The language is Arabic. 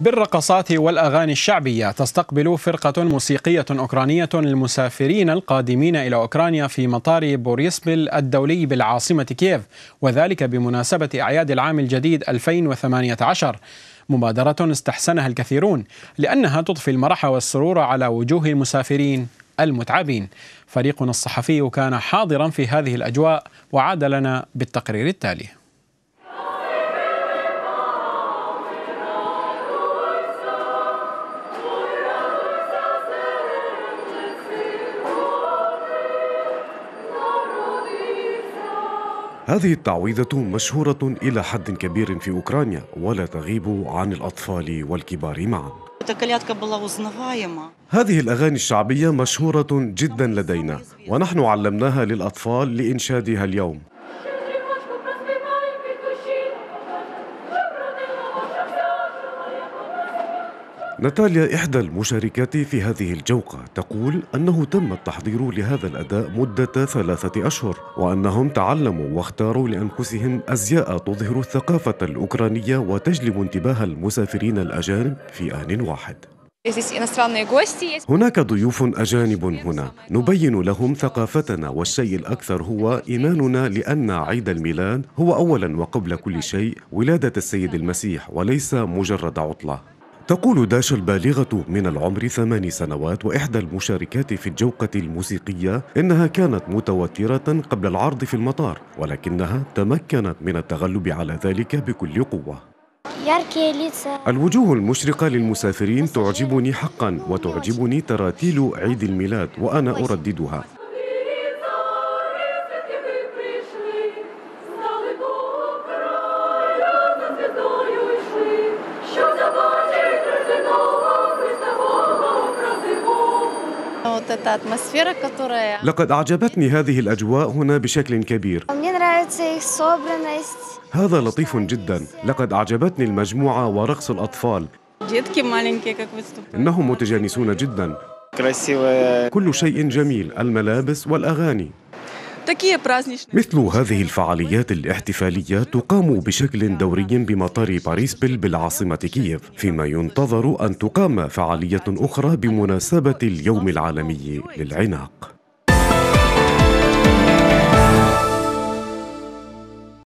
بالرقصات والأغاني الشعبية تستقبل فرقة موسيقية أوكرانية المسافرين القادمين إلى أوكرانيا في مطار بوريسبل الدولي بالعاصمة كييف وذلك بمناسبة أعياد العام الجديد 2018 مبادرة استحسنها الكثيرون لأنها تضفي المرح والسرور على وجوه المسافرين المتعبين فريقنا الصحفي كان حاضرا في هذه الأجواء وعاد لنا بالتقرير التالي هذه التعويذة مشهورة إلى حد كبير في أوكرانيا ولا تغيب عن الأطفال والكبار معا هذه الأغاني الشعبية مشهورة جدا لدينا ونحن علمناها للأطفال لإنشادها اليوم ناتاليا إحدى المشاركات في هذه الجوقة تقول أنه تم التحضير لهذا الأداء مدة ثلاثة أشهر وأنهم تعلموا واختاروا لأنفسهم أزياء تظهر الثقافة الأوكرانية وتجلب انتباه المسافرين الأجانب في آن واحد هناك ضيوف أجانب هنا نبين لهم ثقافتنا والشيء الأكثر هو إيماننا لأن عيد الميلاد هو أولا وقبل كل شيء ولادة السيد المسيح وليس مجرد عطلة تقول داش البالغة من العمر ثمان سنوات وإحدى المشاركات في الجوقة الموسيقية إنها كانت متوترة قبل العرض في المطار ولكنها تمكنت من التغلب على ذلك بكل قوة الوجوه المشرقة للمسافرين تعجبني حقا وتعجبني تراتيل عيد الميلاد وأنا أرددها لقد أعجبتني هذه الأجواء هنا بشكل كبير هذا لطيف جدا لقد أعجبتني المجموعة ورقص الأطفال إنهم متجانسون جدا كل شيء جميل الملابس والأغاني مثل هذه الفعاليات الاحتفالية تقام بشكل دوري بمطار باريس بيل بالعاصمة كييف فيما ينتظر أن تقام فعالية أخرى بمناسبة اليوم العالمي للعناق